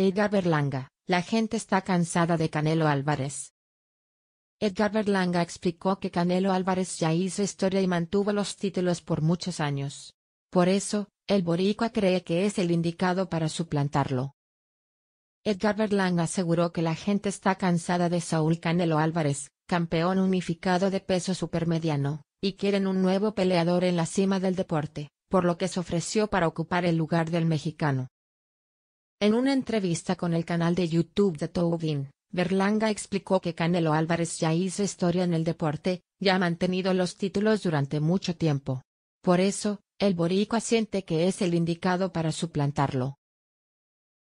Edgar Berlanga, la gente está cansada de Canelo Álvarez. Edgar Berlanga explicó que Canelo Álvarez ya hizo historia y mantuvo los títulos por muchos años. Por eso, el boricua cree que es el indicado para suplantarlo. Edgar Berlanga aseguró que la gente está cansada de Saúl Canelo Álvarez, campeón unificado de peso supermediano, y quieren un nuevo peleador en la cima del deporte, por lo que se ofreció para ocupar el lugar del mexicano. En una entrevista con el canal de YouTube de Taubin, Berlanga explicó que Canelo Álvarez ya hizo historia en el deporte, ya ha mantenido los títulos durante mucho tiempo. Por eso, el boricua siente que es el indicado para suplantarlo.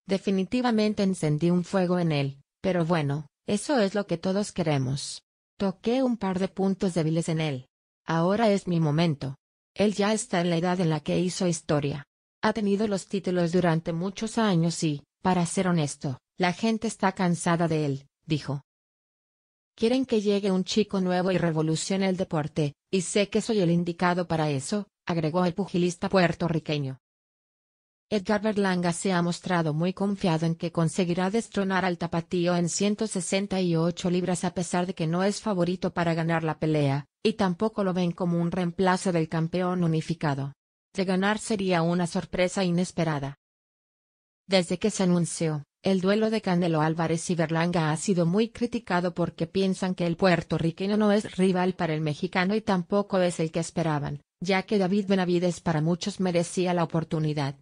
Definitivamente encendí un fuego en él, pero bueno, eso es lo que todos queremos. Toqué un par de puntos débiles en él. Ahora es mi momento. Él ya está en la edad en la que hizo historia ha tenido los títulos durante muchos años y, para ser honesto, la gente está cansada de él, dijo. Quieren que llegue un chico nuevo y revolucione el deporte, y sé que soy el indicado para eso, agregó el pugilista puertorriqueño. Edgar Berlanga se ha mostrado muy confiado en que conseguirá destronar al tapatío en 168 libras a pesar de que no es favorito para ganar la pelea, y tampoco lo ven como un reemplazo del campeón unificado de ganar sería una sorpresa inesperada. Desde que se anunció, el duelo de Canelo Álvarez y Berlanga ha sido muy criticado porque piensan que el puertorriqueño no es rival para el mexicano y tampoco es el que esperaban, ya que David Benavides para muchos merecía la oportunidad.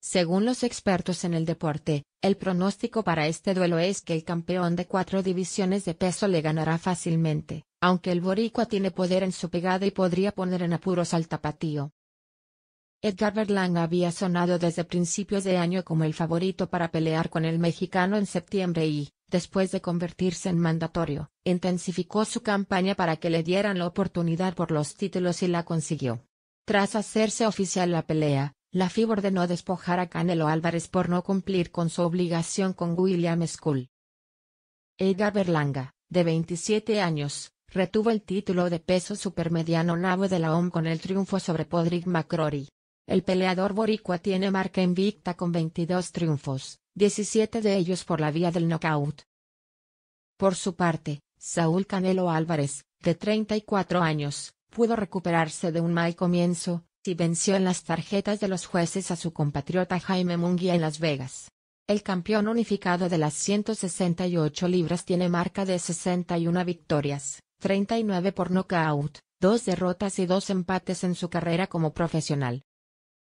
Según los expertos en el deporte, el pronóstico para este duelo es que el campeón de cuatro divisiones de peso le ganará fácilmente, aunque el boricua tiene poder en su pegada y podría poner en apuros al tapatío. Edgar Berlanga había sonado desde principios de año como el favorito para pelear con el mexicano en septiembre y, después de convertirse en mandatorio, intensificó su campaña para que le dieran la oportunidad por los títulos y la consiguió. Tras hacerse oficial la pelea, la FIB ordenó despojar a Canelo Álvarez por no cumplir con su obligación con William School. Edgar Berlanga, de 27 años, retuvo el título de peso supermediano nabo de la OM con el triunfo sobre Podrick McCrory. El peleador boricua tiene marca invicta con 22 triunfos, 17 de ellos por la vía del nocaut. Por su parte, Saúl Canelo Álvarez, de 34 años, pudo recuperarse de un mal comienzo, y venció en las tarjetas de los jueces a su compatriota Jaime Munguía en Las Vegas. El campeón unificado de las 168 libras tiene marca de 61 victorias, 39 por nocaut, dos derrotas y dos empates en su carrera como profesional.